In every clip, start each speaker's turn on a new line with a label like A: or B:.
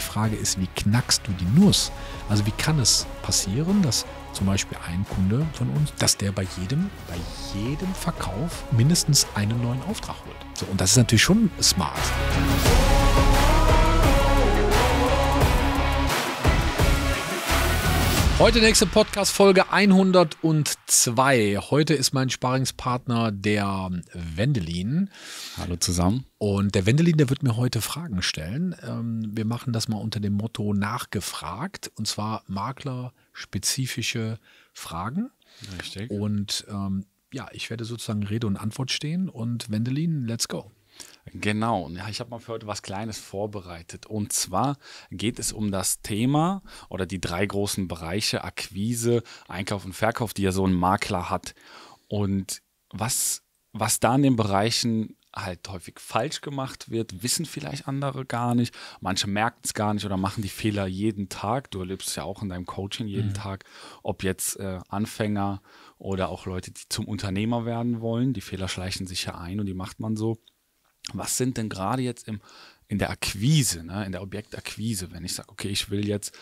A: Die Frage ist, wie knackst du die Nuss? Also wie kann es passieren, dass zum Beispiel ein Kunde von uns, dass der bei jedem, bei jedem Verkauf mindestens einen neuen Auftrag holt? So, und das ist natürlich schon smart. Heute nächste Podcast-Folge 102. Heute ist mein Sparingspartner der Wendelin. Hallo zusammen. Und der Wendelin, der wird mir heute Fragen stellen. Ähm, wir machen das mal unter dem Motto nachgefragt. Und zwar maklerspezifische Fragen. Richtig. Und ähm, ja, ich werde sozusagen Rede und Antwort stehen. Und Wendelin, let's go.
B: Genau, ja, ich habe mal für heute was Kleines vorbereitet. Und zwar geht es um das Thema oder die drei großen Bereiche Akquise, Einkauf und Verkauf, die ja so ein Makler hat. Und was, was da in den Bereichen halt häufig falsch gemacht wird, wissen vielleicht andere gar nicht. Manche merken es gar nicht oder machen die Fehler jeden Tag. Du erlebst ja auch in deinem Coaching jeden mhm. Tag, ob jetzt äh, Anfänger oder auch Leute, die zum Unternehmer werden wollen. Die Fehler schleichen sich ja ein und die macht man so was sind denn gerade jetzt im, in der Akquise, ne, in der Objektakquise, wenn ich sage, okay, ich will jetzt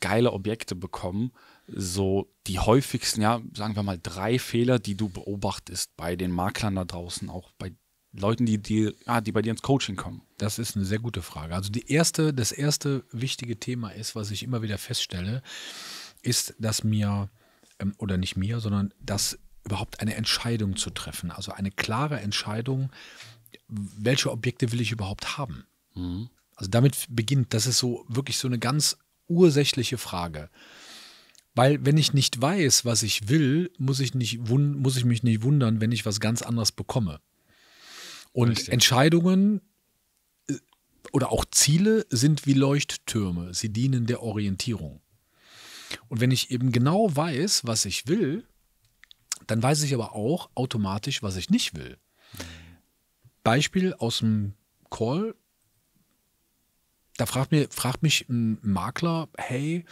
B: geile Objekte bekommen, so die häufigsten, ja, sagen wir mal, drei Fehler, die du beobachtest bei den Maklern da draußen, auch bei
A: Leuten, die, die, ah, die bei dir ins Coaching kommen? Das ist eine sehr gute Frage. Also die erste, das erste wichtige Thema ist, was ich immer wieder feststelle, ist, dass mir, ähm, oder nicht mir, sondern dass überhaupt eine Entscheidung zu treffen, also eine klare Entscheidung, welche Objekte will ich überhaupt haben? Mhm. Also damit beginnt, das ist so wirklich so eine ganz ursächliche Frage. Weil wenn ich nicht weiß, was ich will, muss ich, nicht muss ich mich nicht wundern, wenn ich was ganz anderes bekomme. Und Richtig. Entscheidungen äh, oder auch Ziele sind wie Leuchttürme. Sie dienen der Orientierung. Und wenn ich eben genau weiß, was ich will, dann weiß ich aber auch automatisch, was ich nicht will. Mhm. Beispiel aus dem Call. Da fragt, mir, fragt mich ein Makler, hey,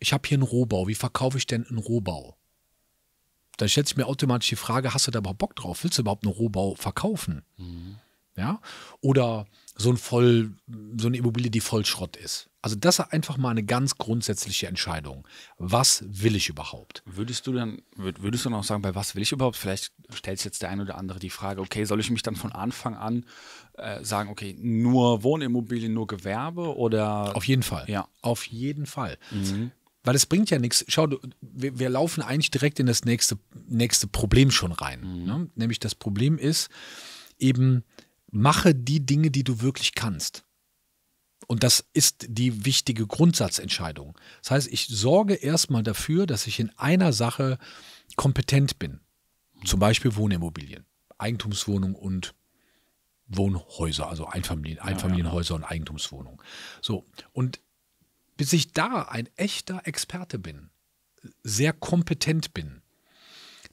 A: ich habe hier einen Rohbau, wie verkaufe ich denn einen Rohbau? Dann stellt sich mir automatisch die Frage, hast du da überhaupt Bock drauf? Willst du überhaupt einen Rohbau verkaufen? Mhm. Ja? Oder so ein voll, so eine Immobilie, die voll Schrott ist. Also das ist einfach mal eine ganz grundsätzliche Entscheidung. Was will ich überhaupt?
B: Würdest du dann, würdest du dann auch sagen, bei was will ich überhaupt? Vielleicht stellt sich jetzt der eine oder andere die Frage, okay, soll ich mich dann von
A: Anfang an äh, sagen, okay, nur Wohnimmobilien, nur Gewerbe oder? Auf jeden Fall. Ja. Auf jeden Fall. Mhm. Weil es bringt ja nichts. Schau, du, wir, wir, laufen eigentlich direkt in das nächste, nächste Problem schon rein. Mhm. Ne? Nämlich das Problem ist eben, mache die Dinge, die du wirklich kannst. Und das ist die wichtige Grundsatzentscheidung. Das heißt, ich sorge erstmal dafür, dass ich in einer Sache kompetent bin. Zum Beispiel Wohnimmobilien, Eigentumswohnung und Wohnhäuser, also Einfamilien, Einfamilienhäuser und Eigentumswohnungen. So, und bis ich da ein echter Experte bin, sehr kompetent bin,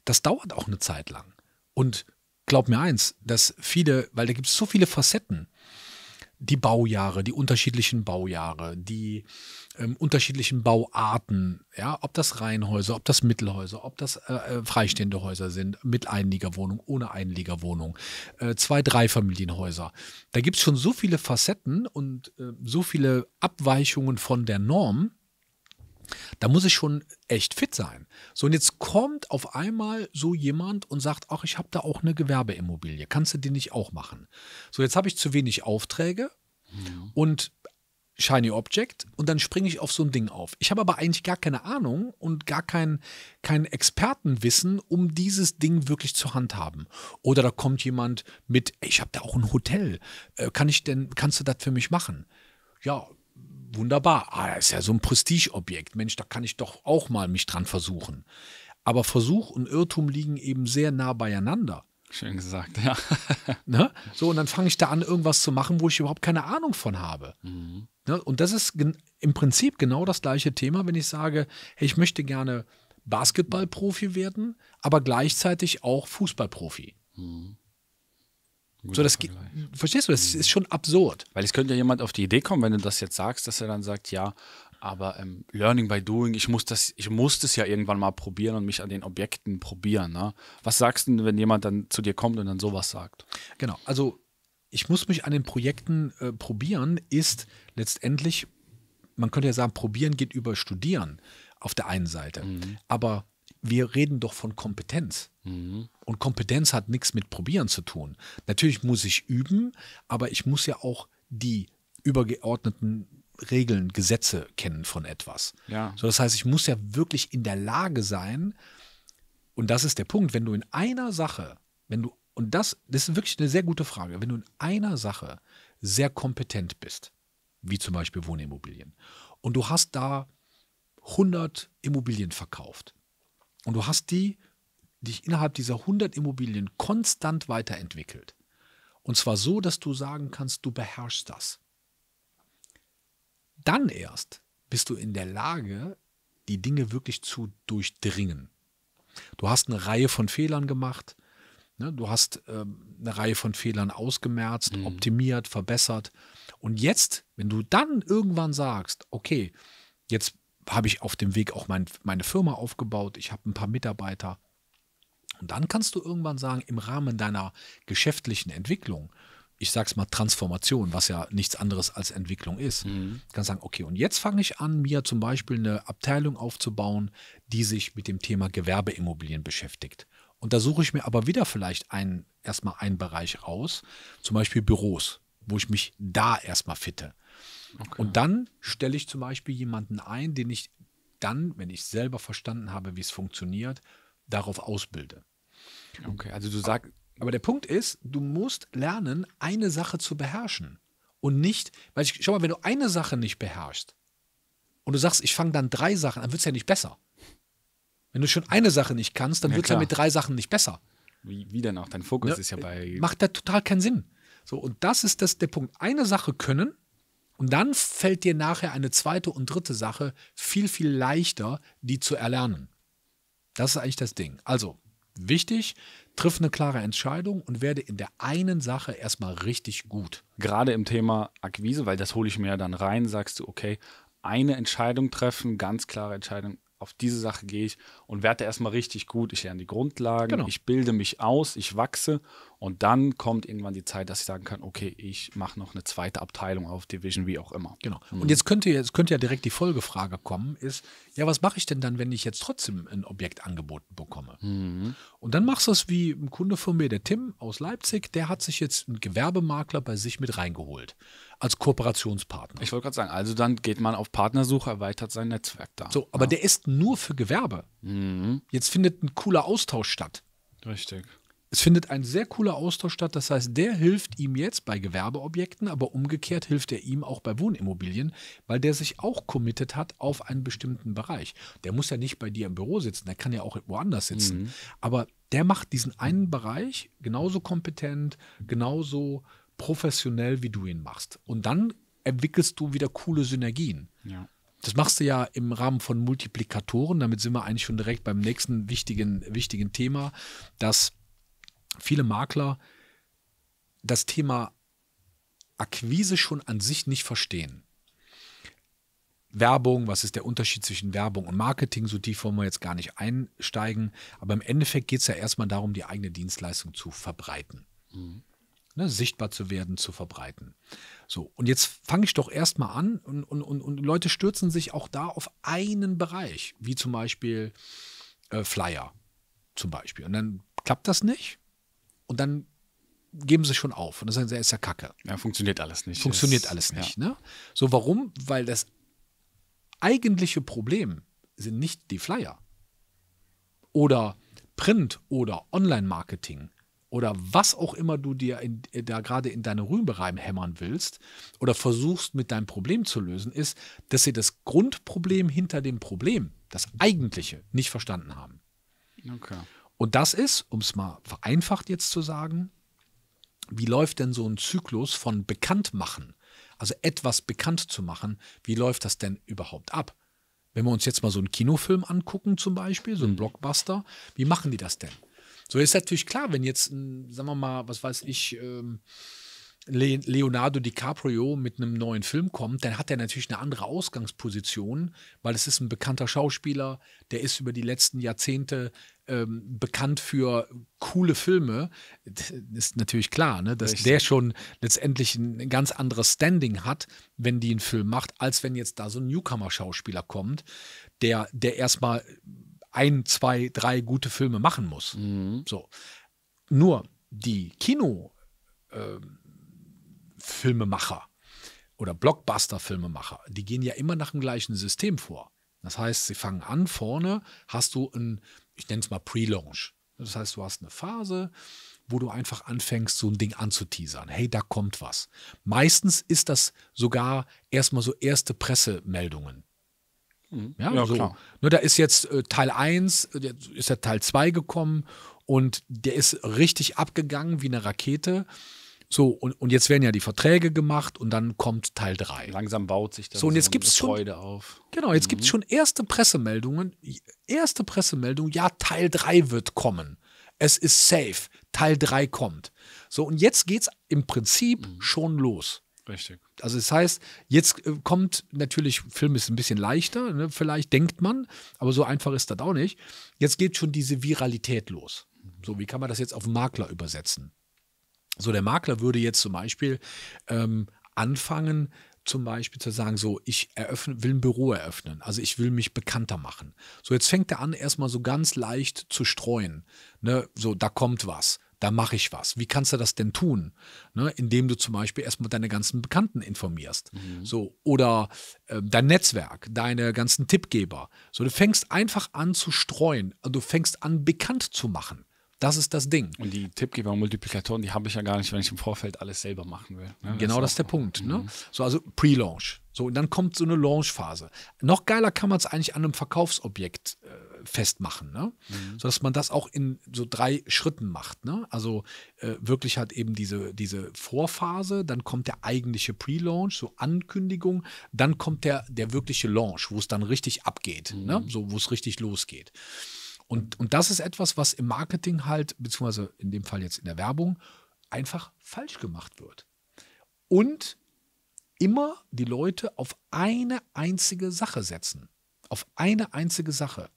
A: das dauert auch eine Zeit lang. Und glaub mir eins, dass viele, weil da gibt es so viele Facetten, die Baujahre, die unterschiedlichen Baujahre, die ähm, unterschiedlichen Bauarten, ja, ob das Reihenhäuser, ob das Mittelhäuser, ob das äh, äh freistehende Häuser sind, mit Einliegerwohnung, ohne Einliegerwohnung, äh, zwei, drei Familienhäuser. Da gibt es schon so viele Facetten und äh, so viele Abweichungen von der Norm, da muss ich schon echt fit sein. So, und jetzt kommt auf einmal so jemand und sagt, ach, ich habe da auch eine Gewerbeimmobilie. Kannst du die nicht auch machen? So, jetzt habe ich zu wenig Aufträge mhm. und Shiny Object und dann springe ich auf so ein Ding auf. Ich habe aber eigentlich gar keine Ahnung und gar kein, kein Expertenwissen, um dieses Ding wirklich zu handhaben. Oder da kommt jemand mit, ey, ich habe da auch ein Hotel. Äh, kann ich denn, kannst du das für mich machen? Ja, wunderbar. Ah, ist ja so ein Prestigeobjekt. Mensch, da kann ich doch auch mal mich dran versuchen. Aber Versuch und Irrtum liegen eben sehr nah beieinander. Schön gesagt, ja. ne? So, und dann fange ich da an, irgendwas zu machen, wo ich überhaupt keine Ahnung von habe. Mhm. Ne? Und das ist im Prinzip genau das gleiche Thema, wenn ich sage, hey, ich möchte gerne Basketballprofi werden, aber gleichzeitig auch Fußballprofi. Mhm. So, das verstehst du, das ist schon absurd. Weil es könnte ja jemand auf die Idee kommen, wenn du das jetzt sagst, dass er dann
B: sagt, ja, aber ähm, Learning by Doing, ich muss das, ich muss das ja irgendwann mal probieren und mich an den Objekten probieren. Ne? Was sagst du, wenn jemand dann zu dir kommt und dann sowas sagt?
A: Genau, also ich muss mich an den Projekten äh, probieren, ist letztendlich, man könnte ja sagen, probieren geht über Studieren auf der einen Seite. Mhm. Aber wir reden doch von Kompetenz. Mhm. Und Kompetenz hat nichts mit Probieren zu tun. Natürlich muss ich üben, aber ich muss ja auch die übergeordneten Regeln, Gesetze kennen von etwas. Ja. So, das heißt, ich muss ja wirklich in der Lage sein, und das ist der Punkt, wenn du in einer Sache, wenn du, und das, das ist wirklich eine sehr gute Frage, wenn du in einer Sache sehr kompetent bist, wie zum Beispiel Wohnimmobilien, und du hast da 100 Immobilien verkauft und du hast die dich innerhalb dieser 100 Immobilien konstant weiterentwickelt. Und zwar so, dass du sagen kannst, du beherrschst das. Dann erst bist du in der Lage, die Dinge wirklich zu durchdringen. Du hast eine Reihe von Fehlern gemacht, ne? du hast ähm, eine Reihe von Fehlern ausgemerzt, mhm. optimiert, verbessert. Und jetzt, wenn du dann irgendwann sagst, okay, jetzt habe ich auf dem Weg auch mein, meine Firma aufgebaut, ich habe ein paar Mitarbeiter, und dann kannst du irgendwann sagen, im Rahmen deiner geschäftlichen Entwicklung, ich sage es mal Transformation, was ja nichts anderes als Entwicklung ist, mhm. kannst sagen, okay, und jetzt fange ich an, mir zum Beispiel eine Abteilung aufzubauen, die sich mit dem Thema Gewerbeimmobilien beschäftigt. Und da suche ich mir aber wieder vielleicht einen, erstmal einen Bereich raus, zum Beispiel Büros, wo ich mich da erstmal fitte. Okay. Und dann stelle ich zum Beispiel jemanden ein, den ich dann, wenn ich selber verstanden habe, wie es funktioniert, darauf ausbilde. Okay, also du sagst, aber der Punkt ist, du musst lernen, eine Sache zu beherrschen und nicht, weil ich, schau mal, wenn du eine Sache nicht beherrschst und du sagst, ich fange dann drei Sachen, dann wird es ja nicht besser. Wenn du schon eine Sache nicht kannst, dann ja, wird es ja mit drei Sachen nicht besser. Wie, wie denn auch? Dein Fokus ne? ist ja bei. Macht da total keinen Sinn. So, und das ist das, der Punkt. Eine Sache können und dann fällt dir nachher eine zweite und dritte Sache viel, viel leichter, die zu erlernen. Das ist eigentlich das Ding. Also, Wichtig, triff eine klare Entscheidung und werde in der einen Sache erstmal richtig gut.
B: Gerade im Thema Akquise, weil das hole ich mir ja dann rein, sagst du, okay, eine Entscheidung treffen, ganz klare Entscheidung, auf diese Sache gehe ich und werde erstmal richtig gut. Ich lerne die Grundlagen, genau. ich bilde mich aus, ich wachse und dann kommt irgendwann die
A: Zeit, dass ich sagen kann, okay, ich mache noch eine zweite Abteilung auf Division, wie auch immer. Genau. Und mhm. jetzt könnte, jetzt könnte ja direkt die Folgefrage kommen, ist, ja, was mache ich denn dann, wenn ich jetzt trotzdem ein Objekt angeboten bekomme? Mhm. Und dann machst du es wie ein Kunde von mir, der Tim aus Leipzig, der hat sich jetzt einen Gewerbemakler bei sich mit reingeholt als Kooperationspartner. Ich wollte gerade sagen, also dann geht man auf Partnersuche, erweitert sein Netzwerk da. So, aber ja. der ist nur für Gewerbe. Mhm. Jetzt findet ein cooler Austausch statt. Richtig. Es findet ein sehr cooler Austausch statt. Das heißt, der hilft ihm jetzt bei Gewerbeobjekten, aber umgekehrt hilft er ihm auch bei Wohnimmobilien, weil der sich auch committed hat auf einen bestimmten Bereich. Der muss ja nicht bei dir im Büro sitzen, der kann ja auch woanders sitzen. Mhm. Aber der macht diesen einen Bereich genauso kompetent, genauso professionell, wie du ihn machst. Und dann entwickelst du wieder coole Synergien. Ja. Das machst du ja im Rahmen von Multiplikatoren. Damit sind wir eigentlich schon direkt beim nächsten wichtigen, wichtigen Thema, dass viele Makler das Thema Akquise schon an sich nicht verstehen. Werbung, was ist der Unterschied zwischen Werbung und Marketing, so tief wollen wir jetzt gar nicht einsteigen. Aber im Endeffekt geht es ja erstmal darum, die eigene Dienstleistung zu verbreiten. Mhm. Ne, sichtbar zu werden, zu verbreiten. So, und jetzt fange ich doch erstmal an und, und, und, und, Leute stürzen sich auch da auf einen Bereich, wie zum Beispiel äh, Flyer zum Beispiel. Und dann klappt das nicht und dann geben sie schon auf und dann sagen sie, ist ja Kacke. Ja, funktioniert alles nicht. Funktioniert ist, alles nicht. Ja. Ne? So, warum? Weil das eigentliche Problem sind nicht die Flyer oder Print oder Online-Marketing oder was auch immer du dir in, da gerade in deine Rübe hämmern willst oder versuchst mit deinem Problem zu lösen, ist, dass sie das Grundproblem hinter dem Problem, das eigentliche, nicht verstanden haben. Okay. Und das ist, um es mal vereinfacht jetzt zu sagen, wie läuft denn so ein Zyklus von Bekanntmachen, also etwas bekannt zu machen, wie läuft das denn überhaupt ab? Wenn wir uns jetzt mal so einen Kinofilm angucken, zum Beispiel, so einen mhm. Blockbuster, wie machen die das denn? So ist natürlich klar, wenn jetzt, sagen wir mal, was weiß ich, ähm, Leonardo DiCaprio mit einem neuen Film kommt, dann hat er natürlich eine andere Ausgangsposition, weil es ist ein bekannter Schauspieler, der ist über die letzten Jahrzehnte ähm, bekannt für coole Filme, ist natürlich klar, ne, dass Richtig. der schon letztendlich ein ganz anderes Standing hat, wenn die einen Film macht, als wenn jetzt da so ein Newcomer-Schauspieler kommt, der, der erstmal ein, zwei, drei gute Filme machen muss. Mhm. So. Nur die Kino-Filmemacher ähm, äh, oder Blockbuster-Filmemacher, die gehen ja immer nach dem gleichen System vor. Das heißt, sie fangen an, vorne hast du einen ich nenne es mal Pre-Launch. Das heißt, du hast eine Phase, wo du einfach anfängst, so ein Ding anzuteasern. Hey, da kommt was. Meistens ist das sogar erstmal so erste Pressemeldungen. Mhm. Ja, ja so. klar. Nur da ist jetzt äh, Teil 1, äh, ist ja Teil 2 gekommen und der ist richtig abgegangen wie eine Rakete. So, und, und jetzt werden ja die Verträge gemacht und dann kommt Teil 3. Langsam baut sich das so, so Freude auf. Genau, jetzt mhm. gibt es schon erste Pressemeldungen. Erste Pressemeldung, ja, Teil 3 wird kommen. Es ist safe. Teil 3 kommt. So, und jetzt geht es im Prinzip mhm. schon los. Richtig. Also das heißt, jetzt äh, kommt natürlich, Film ist ein bisschen leichter, ne? vielleicht denkt man, aber so einfach ist das auch nicht. Jetzt geht schon diese Viralität los. Mhm. So, wie kann man das jetzt auf Makler übersetzen? So, der Makler würde jetzt zum Beispiel ähm, anfangen, zum Beispiel zu sagen, so, ich eröffne, will ein Büro eröffnen, also ich will mich bekannter machen. So, jetzt fängt er an, erstmal so ganz leicht zu streuen. Ne? So, da kommt was, da mache ich was. Wie kannst du das denn tun? Ne? Indem du zum Beispiel erstmal deine ganzen Bekannten informierst. Mhm. So, oder äh, dein Netzwerk, deine ganzen Tippgeber. So, du fängst einfach an zu streuen. Also, du fängst an, bekannt zu machen. Das ist das Ding. Und die Tippgeber-Multiplikatoren, die habe ich ja gar nicht, wenn ich im Vorfeld alles selber machen
B: will. Ne? Genau das, ist
A: der Punkt. Ne? Mhm. So, also Pre-Launch. So, und dann kommt so eine Launch-Phase. Noch geiler kann man es eigentlich an einem Verkaufsobjekt äh, festmachen, ne? Mhm. sodass man das auch in so drei Schritten macht. Ne? Also äh, wirklich hat eben diese, diese Vorphase, dann kommt der eigentliche Pre-Launch, so Ankündigung, dann kommt der, der wirkliche Launch, wo es dann richtig abgeht, ne? mhm. ne? so, wo es richtig losgeht. Und, und das ist etwas, was im Marketing halt, beziehungsweise in dem Fall jetzt in der Werbung, einfach falsch gemacht wird. Und immer die Leute auf eine einzige Sache setzen. Auf eine einzige Sache.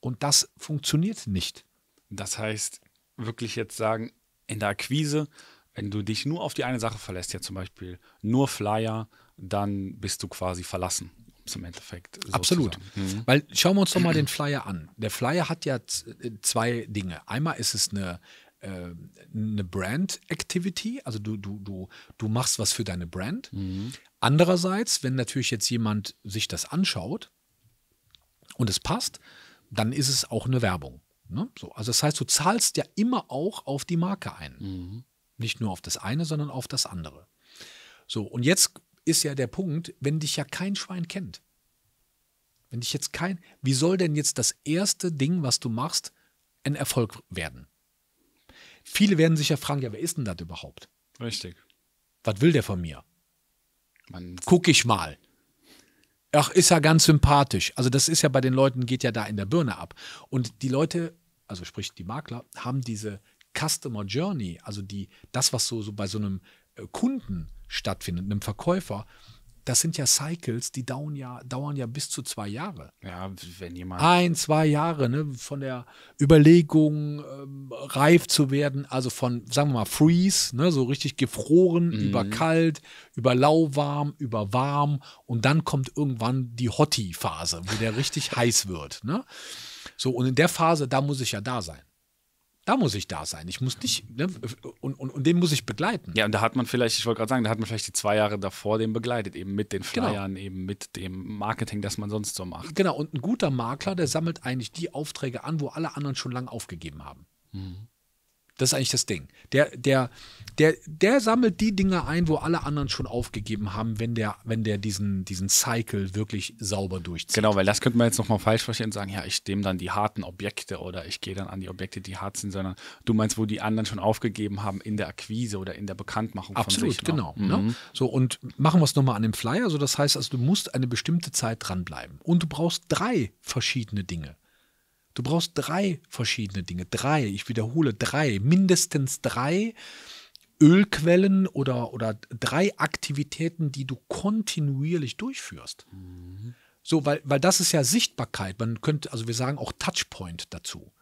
A: Und das funktioniert nicht.
B: Das heißt, wirklich jetzt sagen, in der Akquise, wenn du dich nur auf die eine Sache verlässt, ja zum Beispiel nur Flyer, dann bist du quasi verlassen
A: im Endeffekt. Sozusagen. Absolut. Mhm. Weil schauen wir uns doch mal den Flyer an. Der Flyer hat ja äh, zwei Dinge. Einmal ist es eine, äh, eine Brand-Activity, also du, du, du, du machst was für deine Brand. Mhm. Andererseits, wenn natürlich jetzt jemand sich das anschaut und es passt, dann ist es auch eine Werbung. Ne? So, also das heißt, du zahlst ja immer auch auf die Marke ein. Mhm. Nicht nur auf das eine, sondern auf das andere. So, und jetzt ist ja der Punkt, wenn dich ja kein Schwein kennt. Wenn dich jetzt kein, wie soll denn jetzt das erste Ding, was du machst, ein Erfolg werden? Viele werden sich ja fragen, ja, wer ist denn das überhaupt? Richtig. Was will der von mir? Man Guck ich mal. Ach, ist ja ganz sympathisch. Also das ist ja bei den Leuten, geht ja da in der Birne ab. Und die Leute, also sprich die Makler, haben diese Customer Journey, also die, das, was so, so bei so einem äh, Kunden stattfindet, einem Verkäufer. Das sind ja Cycles, die dauern ja, dauern ja bis zu zwei Jahre. Ja, wenn jemand. Ein, zwei Jahre, ne? Von der Überlegung, ähm, reif zu werden, also von, sagen wir mal, Freeze, ne? so richtig gefroren, mhm. über kalt, über lauwarm, über warm. Und dann kommt irgendwann die Hottie-Phase, wo der richtig heiß wird. Ne? So, und in der Phase, da muss ich ja da sein. Da muss ich da sein. Ich muss nicht, ne, und, und, und, den muss ich begleiten. Ja, und da
B: hat man vielleicht, ich wollte gerade sagen, da hat man vielleicht die zwei Jahre davor den begleitet, eben mit den genau. Flyern, genau. eben mit dem
A: Marketing, das man sonst so macht. Genau, und ein guter Makler, der sammelt eigentlich die Aufträge an, wo alle anderen schon lange aufgegeben haben. Mhm. Das ist eigentlich das Ding. Der, der, der, der sammelt die Dinge ein, wo alle anderen schon aufgegeben haben, wenn der, wenn der diesen, diesen Cycle wirklich sauber durchzieht.
B: Genau, weil das könnte man jetzt nochmal falsch verstehen und sagen, ja, ich nehme dann die harten Objekte oder ich gehe dann an die Objekte, die hart sind, sondern du meinst, wo die anderen schon aufgegeben haben in der Akquise oder in der Bekanntmachung
A: Absolut, von sich. Absolut, ne? genau. Ne? Mhm. Ne? So, und machen wir es nochmal an dem Flyer. Also das heißt also, du musst eine bestimmte Zeit dranbleiben. Und du brauchst drei verschiedene Dinge. Du brauchst drei verschiedene Dinge. Drei, ich wiederhole, drei, mindestens drei Ölquellen oder, oder drei Aktivitäten, die du kontinuierlich durchführst. Mhm. So, weil, weil das ist ja Sichtbarkeit. Man könnte, also wir sagen auch Touchpoint dazu.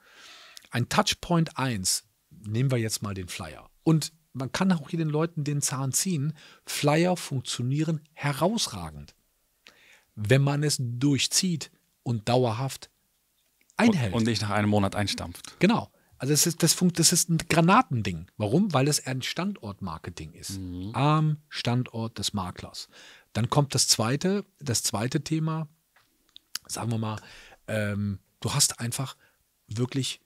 A: Ein Touchpoint 1, nehmen wir jetzt mal den Flyer. Und man kann auch hier den Leuten den Zahn ziehen. Flyer funktionieren herausragend, wenn man es durchzieht und dauerhaft einhält. Und nicht nach einem Monat einstampft. Genau. Also das ist, das, funkt, das ist ein Granatending. Warum? Weil es ein Standortmarketing ist. Mhm. Am Standort des Maklers. Dann kommt das zweite, das zweite Thema, sagen wir mal, ähm, du hast einfach wirklich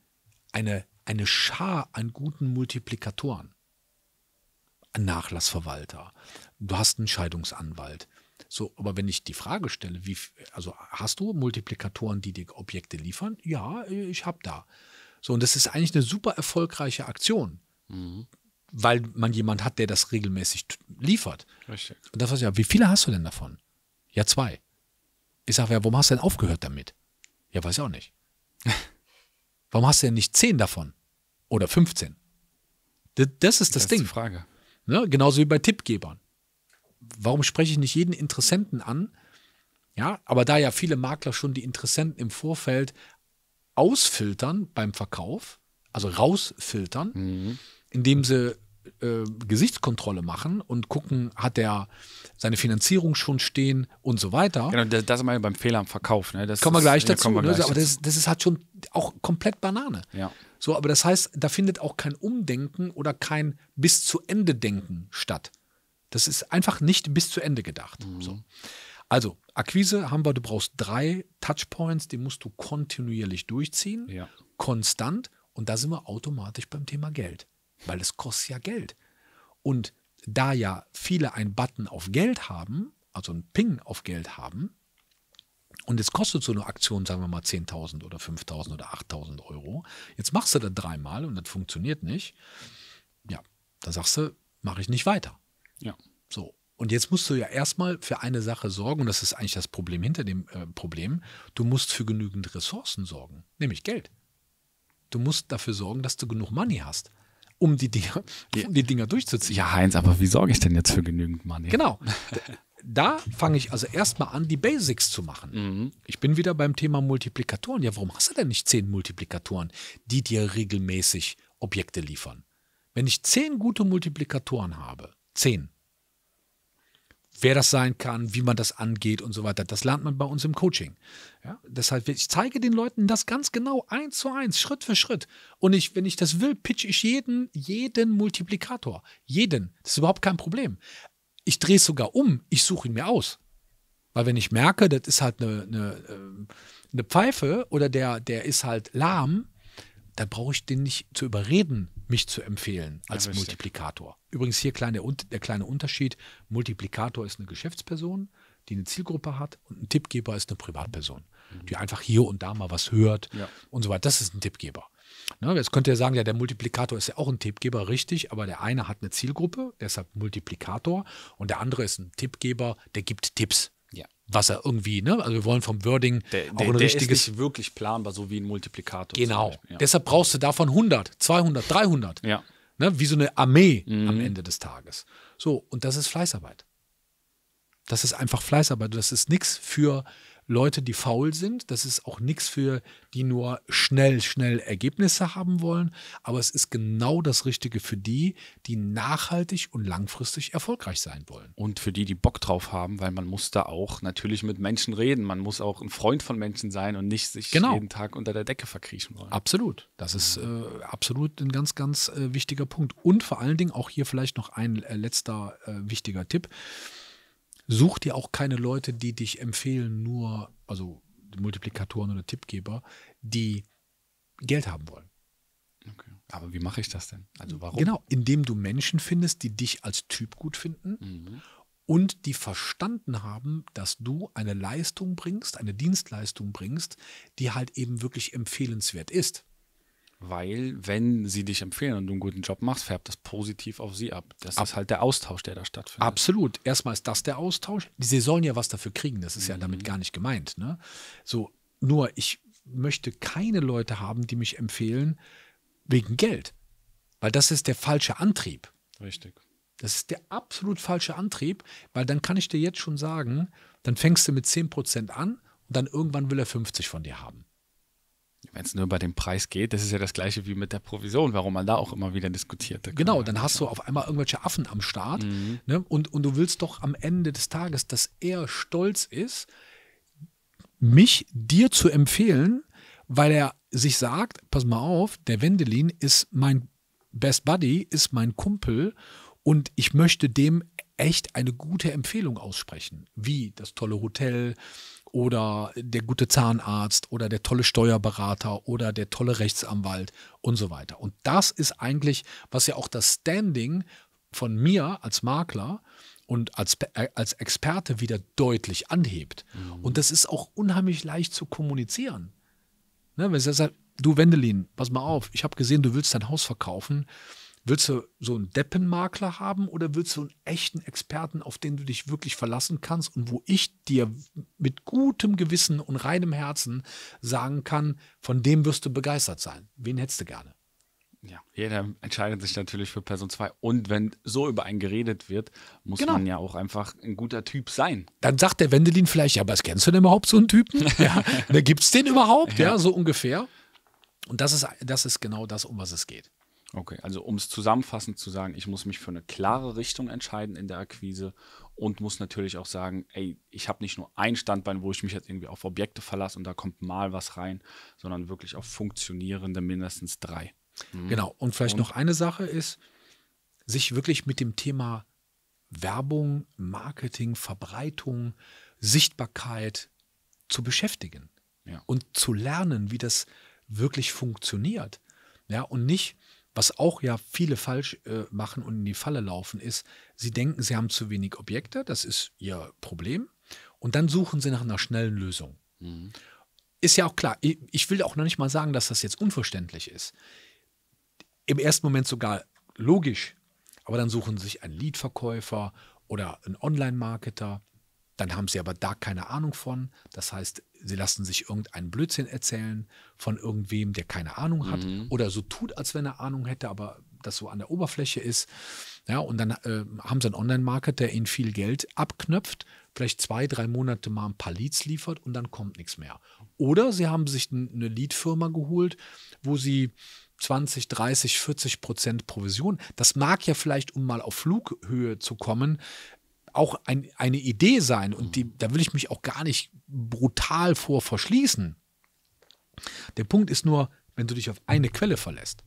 A: eine, eine Schar an guten Multiplikatoren. Ein Nachlassverwalter, du hast einen Scheidungsanwalt, so, aber wenn ich die Frage stelle, wie, also hast du Multiplikatoren, die dir Objekte liefern? Ja, äh, ich habe da. So, und das ist eigentlich eine super erfolgreiche Aktion. Mhm. Weil man jemand hat, der das regelmäßig liefert. Richtig. Und das war ja, wie viele hast du denn davon? Ja, zwei. Ich sage, ja, warum hast du denn aufgehört damit? Ja, weiß ich auch nicht. warum hast du denn nicht zehn davon? Oder 15? Das, das ist das, das Ding. Ist die Frage. Ne? Genauso wie bei Tippgebern warum spreche ich nicht jeden Interessenten an? Ja, aber da ja viele Makler schon die Interessenten im Vorfeld ausfiltern beim Verkauf, also rausfiltern, mhm. indem sie äh, Gesichtskontrolle machen und gucken, hat der seine Finanzierung schon stehen und so weiter.
B: Genau, das, das meine beim Fehler am Verkauf. Ne? Das kommen wir gleich dazu. Wir ne? gleich Aber das,
A: das, ist halt schon auch komplett Banane. Ja. So, aber das heißt, da findet auch kein Umdenken oder kein bis zu Ende Denken statt. Das ist einfach nicht bis zu Ende gedacht. Mhm. So. Also, Akquise haben wir, du brauchst drei Touchpoints, die musst du kontinuierlich durchziehen, ja. konstant. Und da sind wir automatisch beim Thema Geld, weil es kostet ja Geld. Und da ja viele einen Button auf Geld haben, also einen Ping auf Geld haben, und es kostet so eine Aktion, sagen wir mal 10.000 oder 5.000 oder 8.000 Euro, jetzt machst du das dreimal und das funktioniert nicht, ja, dann sagst du, mache ich nicht weiter. Ja. So. Und jetzt musst du ja erstmal für eine Sache sorgen, und das ist eigentlich das Problem hinter dem äh, Problem, du musst für genügend Ressourcen sorgen, nämlich Geld. Du musst dafür sorgen, dass du genug Money hast, um die Dinger, um die Dinger durchzuziehen. Ja, Heinz, aber
B: wie sorge ich denn jetzt für genügend Money? Genau.
A: Da fange ich also erstmal an, die Basics zu machen. Mhm. Ich bin wieder beim Thema Multiplikatoren. Ja, warum hast du denn nicht zehn Multiplikatoren, die dir regelmäßig Objekte liefern? Wenn ich zehn gute Multiplikatoren habe, zehn, wer das sein kann, wie man das angeht und so weiter. Das lernt man bei uns im Coaching. Ja? Deshalb, ich zeige den Leuten das ganz genau, eins zu eins, Schritt für Schritt. Und ich, wenn ich das will, pitch ich jeden, jeden Multiplikator. Jeden. Das ist überhaupt kein Problem. Ich drehe es sogar um, ich suche ihn mir aus. Weil wenn ich merke, das ist halt eine, eine, ähm, eine Pfeife oder der, der ist halt lahm, da brauche ich den nicht zu überreden, mich zu empfehlen als ja, Multiplikator. Übrigens hier kleine, der kleine Unterschied, Multiplikator ist eine Geschäftsperson, die eine Zielgruppe hat und ein Tippgeber ist eine Privatperson, mhm. die einfach hier und da mal was hört ja. und so weiter. Das ist ein Tippgeber. Na, jetzt könnt ihr sagen, ja, der Multiplikator ist ja auch ein Tippgeber, richtig, aber der eine hat eine Zielgruppe, deshalb Multiplikator, und der andere ist ein Tippgeber, der gibt Tipps. Ja. Was er irgendwie, ne? Also wir wollen vom Wording der, auch ein der, richtiges. ist nicht wirklich planbar, so wie ein Multiplikator. Genau. Ja. Deshalb brauchst du davon 100, 200, 300. Ja. Ne? Wie so eine Armee mhm. am Ende des Tages. So, und das ist Fleißarbeit. Das ist einfach Fleißarbeit. Das ist nichts für Leute, die faul sind. Das ist auch nichts für die nur schnell, schnell Ergebnisse haben wollen. Aber es ist genau das Richtige für die, die nachhaltig und langfristig erfolgreich sein wollen.
B: Und für die, die Bock drauf haben, weil man muss da auch natürlich mit Menschen reden. Man muss auch ein Freund von Menschen sein und nicht sich genau. jeden Tag unter der Decke verkriechen wollen.
A: Absolut. Das ist äh, absolut ein ganz, ganz äh, wichtiger Punkt. Und vor allen Dingen auch hier vielleicht noch ein äh, letzter äh, wichtiger Tipp such dir auch keine Leute, die dich empfehlen, nur, also Multiplikatoren oder Tippgeber, die Geld haben wollen. Okay. Aber wie mache ich das denn? Also warum? Genau, indem du Menschen findest, die dich als Typ gut finden mhm. und die verstanden haben, dass du eine Leistung bringst, eine Dienstleistung bringst, die halt eben wirklich empfehlenswert ist.
B: Weil, wenn sie dich empfehlen und du einen guten Job machst, färbt das positiv auf sie ab. Das ab. ist halt der
A: Austausch, der da stattfindet. Absolut. Erstmal ist das der Austausch. Sie sollen ja was dafür kriegen. Das ist mhm. ja damit gar nicht gemeint. Ne? So, nur ich möchte keine Leute haben, die mich empfehlen wegen Geld. Weil das ist der falsche Antrieb. Richtig. Das ist der absolut falsche Antrieb, weil dann kann ich dir jetzt schon sagen, dann fängst du mit 10% an und dann irgendwann will er 50 von dir haben
B: wenn es nur über den Preis geht, das ist ja das gleiche wie mit der Provision, warum man da auch immer wieder diskutiert.
A: Genau, dann hast du auf einmal irgendwelche Affen am Start mhm. ne? und, und du willst doch am Ende des Tages, dass er stolz ist, mich dir zu empfehlen, weil er sich sagt, pass mal auf, der Wendelin ist mein Best Buddy, ist mein Kumpel und ich möchte dem echt eine gute Empfehlung aussprechen, wie das tolle Hotel, oder der gute Zahnarzt oder der tolle Steuerberater oder der tolle Rechtsanwalt und so weiter. Und das ist eigentlich, was ja auch das Standing von mir als Makler und als, äh, als Experte wieder deutlich anhebt. Mhm. Und das ist auch unheimlich leicht zu kommunizieren. Ne, wenn sie sagt, du Wendelin, pass mal auf, ich habe gesehen, du willst dein Haus verkaufen Willst du so einen Deppenmakler haben oder willst du einen echten Experten, auf den du dich wirklich verlassen kannst und wo ich dir mit gutem Gewissen und reinem Herzen sagen kann, von dem wirst du begeistert sein. Wen hättest du gerne?
B: Ja, jeder entscheidet sich natürlich für Person 2. Und wenn so über einen geredet
A: wird, muss genau. man ja auch einfach ein guter Typ sein. Dann sagt der Wendelin vielleicht, ja, aber was kennst du denn überhaupt so einen Typen? ja, da gibt's den überhaupt? Ja. ja, so ungefähr. Und das ist, das ist genau das, um was es geht.
B: Okay, also um es zusammenfassend zu sagen, ich muss mich für eine klare Richtung entscheiden in der Akquise und muss natürlich auch sagen, ey, ich habe nicht nur ein Standbein, wo ich mich jetzt irgendwie auf Objekte verlasse und da kommt mal was rein, sondern wirklich auf funktionierende mindestens
A: drei. Mhm. Genau, und vielleicht und noch eine Sache ist, sich wirklich mit dem Thema Werbung, Marketing, Verbreitung, Sichtbarkeit zu beschäftigen ja. und zu lernen, wie das wirklich funktioniert. Ja, und nicht, was auch ja viele falsch äh, machen und in die Falle laufen, ist, sie denken, sie haben zu wenig Objekte, das ist ihr Problem. Und dann suchen sie nach einer schnellen Lösung. Mhm. Ist ja auch klar, ich, ich will auch noch nicht mal sagen, dass das jetzt unverständlich ist. Im ersten Moment sogar logisch, aber dann suchen sie sich einen Lead-Verkäufer oder einen Online-Marketer dann haben sie aber da keine Ahnung von. Das heißt, sie lassen sich irgendeinen Blödsinn erzählen von irgendwem, der keine Ahnung hat mhm. oder so tut, als wenn er Ahnung hätte, aber das so an der Oberfläche ist. Ja, und dann äh, haben sie einen online marketer der ihnen viel Geld abknöpft, vielleicht zwei, drei Monate mal ein paar Leads liefert und dann kommt nichts mehr. Oder sie haben sich eine Lead-Firma geholt, wo sie 20, 30, 40 Prozent Provision. Das mag ja vielleicht, um mal auf Flughöhe zu kommen, auch ein, eine Idee sein und mhm. die, da will ich mich auch gar nicht brutal vor verschließen. Der Punkt ist nur, wenn du dich auf eine Quelle verlässt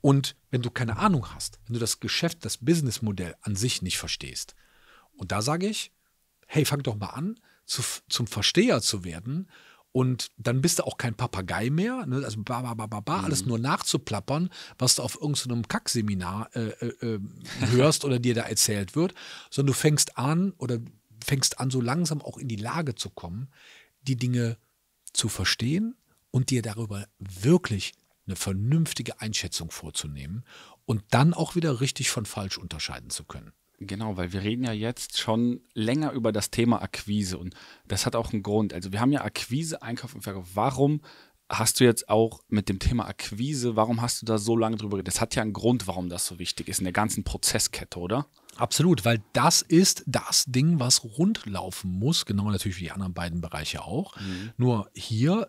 A: und wenn du keine Ahnung hast, wenn du das Geschäft, das Businessmodell an sich nicht verstehst. Und da sage ich, hey, fang doch mal an, zu, zum Versteher zu werden und dann bist du auch kein Papagei mehr, ne? also ba, ba, ba, ba, ba, alles mhm. nur nachzuplappern, was du auf irgendeinem so Kackseminar äh, äh, ähm, hörst oder dir da erzählt wird, sondern du fängst an oder fängst an, so langsam auch in die Lage zu kommen, die Dinge zu verstehen und dir darüber wirklich eine vernünftige Einschätzung vorzunehmen und dann auch wieder richtig von falsch unterscheiden zu können.
B: Genau, weil wir reden ja jetzt schon länger über das Thema Akquise und das hat auch einen Grund. Also wir haben ja Akquise, Einkauf und Verkauf. Warum hast du jetzt auch mit dem Thema Akquise, warum
A: hast du da so lange drüber geredet? Das hat ja einen Grund, warum das so wichtig ist in der ganzen Prozesskette, oder? Absolut, weil das ist das Ding, was rundlaufen muss, genau natürlich wie die anderen beiden Bereiche auch. Mhm. Nur hier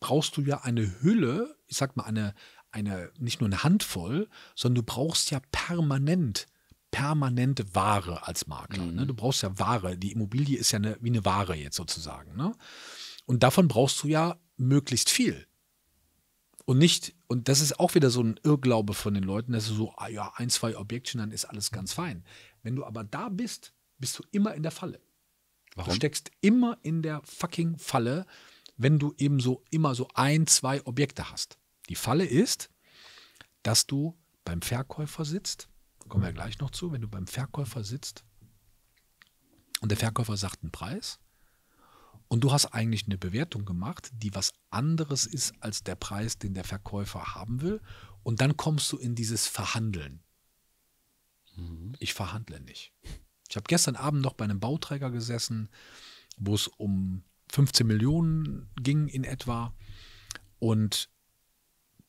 A: brauchst du ja eine Hülle, ich sag mal eine, eine, nicht nur eine Handvoll, sondern du brauchst ja permanent permanent Ware als Makler. Ne? Mhm. Ne? Du brauchst ja Ware. Die Immobilie ist ja eine, wie eine Ware jetzt sozusagen. Ne? Und davon brauchst du ja möglichst viel. Und nicht, und das ist auch wieder so ein Irrglaube von den Leuten, dass du so, ah ja, ein, zwei Objektchen, dann ist alles ganz fein. Wenn du aber da bist, bist du immer in der Falle. Warum? Du steckst immer in der fucking Falle, wenn du eben so immer so ein, zwei Objekte hast. Die Falle ist, dass du beim Verkäufer sitzt kommen wir gleich noch zu, wenn du beim Verkäufer sitzt und der Verkäufer sagt einen Preis und du hast eigentlich eine Bewertung gemacht, die was anderes ist als der Preis, den der Verkäufer haben will und dann kommst du in dieses Verhandeln. Mhm. Ich verhandle nicht. Ich habe gestern Abend noch bei einem Bauträger gesessen, wo es um 15 Millionen ging in etwa und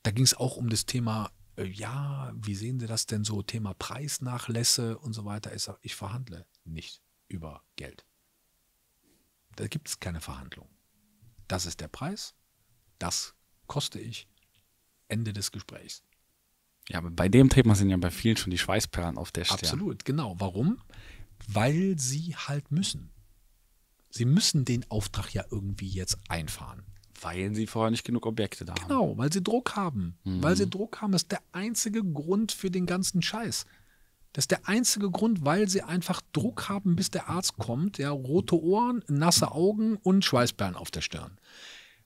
A: da ging es auch um das Thema äh, ja, wie sehen Sie das denn so, Thema Preisnachlässe und so weiter. Ich sage, ich verhandle nicht über Geld. Da gibt es keine Verhandlung. Das ist der Preis, das koste ich, Ende des Gesprächs.
B: Ja, aber bei dem Thema sind ja bei vielen schon die Schweißperlen auf der Stirn. Absolut,
A: genau. Warum? Weil sie halt müssen. Sie müssen den Auftrag ja irgendwie jetzt einfahren. Weil sie vorher nicht genug Objekte da haben. Genau, weil sie Druck haben. Mhm. Weil sie Druck haben, ist der einzige Grund für den ganzen Scheiß. Das ist der einzige Grund, weil sie einfach Druck haben, bis der Arzt kommt. Ja, rote Ohren, nasse Augen und Schweißperlen auf der Stirn.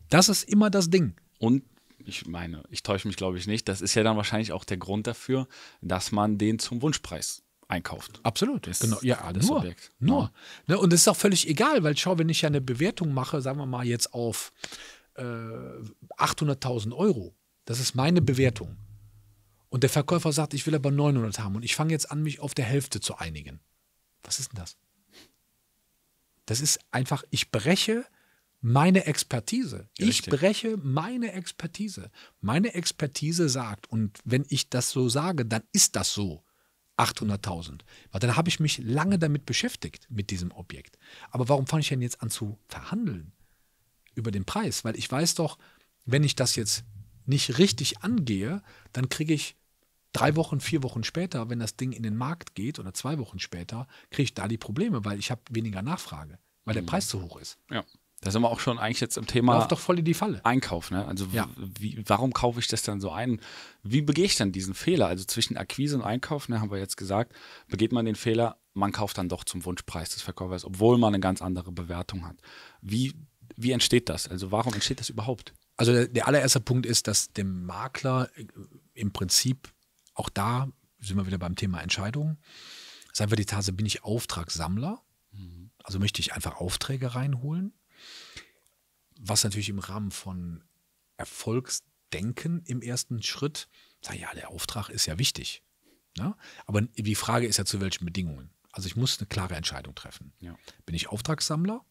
A: Das ist immer das Ding.
B: Und ich
A: meine, ich täusche mich, glaube
B: ich, nicht. Das ist ja dann wahrscheinlich auch der Grund dafür, dass man den zum Wunschpreis einkauft.
A: Absolut. Das genau. Ja, das nur, Objekt. Nur. Ja. Ne, und es ist auch völlig egal, weil schau, wenn ich ja eine Bewertung mache, sagen wir mal jetzt auf äh, 800.000 Euro. Das ist meine Bewertung. Und der Verkäufer sagt, ich will aber 900 haben und ich fange jetzt an, mich auf der Hälfte zu einigen. Was ist denn das? Das ist einfach, ich breche meine Expertise. Ja, ich breche meine Expertise. Meine Expertise sagt, und wenn ich das so sage, dann ist das so. 800.000. Weil dann habe ich mich lange damit beschäftigt, mit diesem Objekt. Aber warum fange ich denn jetzt an zu verhandeln? über den Preis, weil ich weiß doch, wenn ich das jetzt nicht richtig angehe, dann kriege ich drei Wochen, vier Wochen später, wenn das Ding in den Markt geht oder zwei Wochen später, kriege ich da die Probleme, weil ich habe weniger Nachfrage, weil der mhm. Preis zu hoch ist. Ja. Da
B: sind wir auch schon eigentlich jetzt im Thema. doch voll in die Falle. Einkauf, ne? Also, ja. wie, warum kaufe ich das dann so ein? Wie begehe ich dann diesen Fehler? Also, zwischen Akquise und Einkauf, ne, haben wir jetzt gesagt, begeht man den Fehler, man kauft dann doch zum Wunschpreis des Verkäufers, obwohl man eine ganz andere Bewertung hat. Wie
A: wie entsteht das? Also warum entsteht das überhaupt? Also der, der allererste Punkt ist, dass dem Makler äh, im Prinzip auch da sind wir wieder beim Thema Entscheidung. Das ist die Tase, bin ich Auftragssammler? Mhm. Also möchte ich einfach Aufträge reinholen? Was natürlich im Rahmen von Erfolgsdenken im ersten Schritt, sag ja, der Auftrag ist ja wichtig. Ne? Aber die Frage ist ja, zu welchen Bedingungen? Also ich muss eine klare Entscheidung treffen. Ja. Bin ich Auftragssammler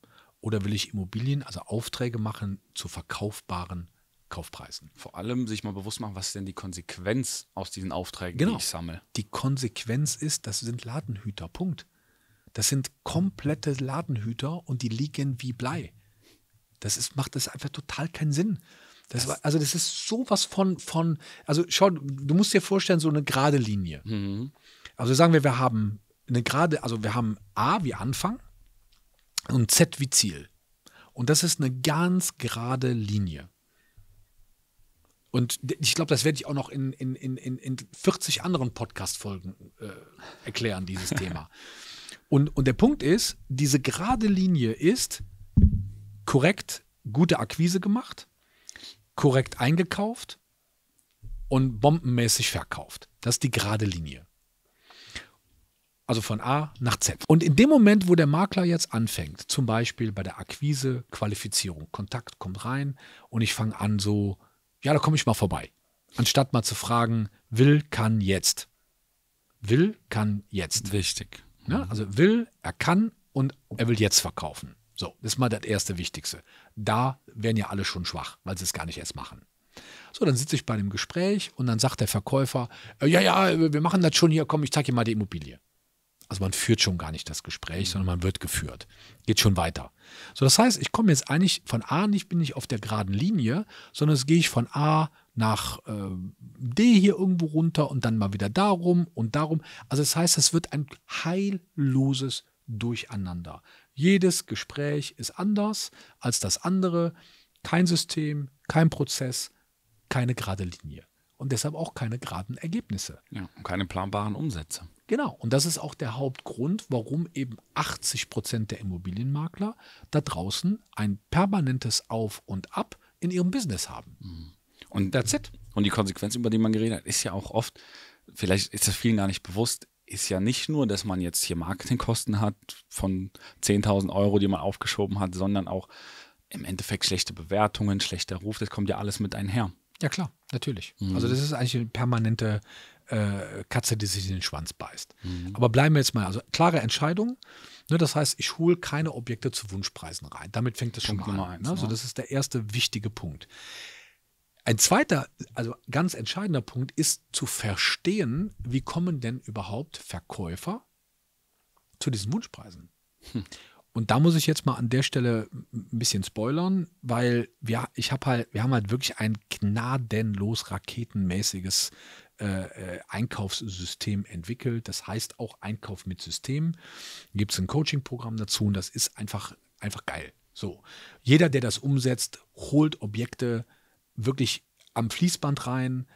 A: oder will ich Immobilien, also Aufträge machen zu verkaufbaren Kaufpreisen?
B: Vor allem sich mal bewusst machen, was ist denn die Konsequenz aus diesen Aufträgen, genau. die ich sammle.
A: Die Konsequenz ist, das sind Ladenhüter, Punkt. Das sind komplette Ladenhüter und die liegen wie Blei. Das ist, macht das einfach total keinen Sinn. Das war, also das ist sowas von, von, also schau, du musst dir vorstellen, so eine gerade Linie. Mhm. Also sagen wir, wir haben eine gerade, also wir haben A wie Anfang, und Z wie Ziel. Und das ist eine ganz gerade Linie. Und ich glaube, das werde ich auch noch in, in, in, in 40 anderen Podcast-Folgen äh, erklären, dieses Thema. Und, und der Punkt ist, diese gerade Linie ist korrekt gute Akquise gemacht, korrekt eingekauft und bombenmäßig verkauft. Das ist die gerade Linie. Also von A nach Z. Und in dem Moment, wo der Makler jetzt anfängt, zum Beispiel bei der Akquise, Qualifizierung, Kontakt kommt rein und ich fange an so, ja, da komme ich mal vorbei. Anstatt mal zu fragen, will, kann, jetzt. Will, kann, jetzt. Wichtig. Ja, ne? mhm. also will, er kann und er will jetzt verkaufen. So, das ist mal das erste Wichtigste. Da werden ja alle schon schwach, weil sie es gar nicht erst machen. So, dann sitze ich bei dem Gespräch und dann sagt der Verkäufer, äh, ja, ja, wir machen das schon hier, komm, ich zeige dir mal die Immobilie. Also man führt schon gar nicht das Gespräch, mhm. sondern man wird geführt. Geht schon weiter. So, das heißt, ich komme jetzt eigentlich von A nicht, bin ich auf der geraden Linie, sondern es gehe ich von A nach äh, D hier irgendwo runter und dann mal wieder darum und darum. Also das heißt, es wird ein heilloses Durcheinander. Jedes Gespräch ist anders als das andere. Kein System, kein Prozess, keine gerade Linie. Und deshalb auch keine geraden Ergebnisse.
B: Ja, und keine planbaren Umsätze.
A: Genau, und das ist auch der Hauptgrund, warum eben 80 Prozent der Immobilienmakler da draußen ein permanentes Auf und Ab in ihrem Business haben. Mhm.
B: Und that's it. Und die Konsequenz, über die man geredet hat, ist ja auch oft, vielleicht ist das vielen gar nicht bewusst, ist ja nicht nur, dass man jetzt hier Marketingkosten hat von 10.000 Euro, die man aufgeschoben hat, sondern auch im Endeffekt schlechte Bewertungen, schlechter Ruf, das kommt ja alles mit einher.
A: Ja klar, natürlich. Mhm. Also das ist eigentlich eine permanente äh, Katze, die sich in den Schwanz beißt. Mhm. Aber bleiben wir jetzt mal, also klare Entscheidung. Ne, das heißt, ich hole keine Objekte zu Wunschpreisen rein. Damit fängt es schon mal an. Eins, ne? Also ne? das ist der erste wichtige Punkt. Ein zweiter, also ganz entscheidender Punkt ist zu verstehen, wie kommen denn überhaupt Verkäufer zu diesen Wunschpreisen? Hm. Und da muss ich jetzt mal an der Stelle ein bisschen spoilern, weil wir, ich hab halt, wir haben halt wirklich ein gnadenlos raketenmäßiges äh, äh, Einkaufssystem entwickelt. Das heißt auch Einkauf mit System. Gibt es ein Coaching-Programm dazu und das ist einfach, einfach geil. So, jeder, der das umsetzt, holt Objekte wirklich am Fließband rein,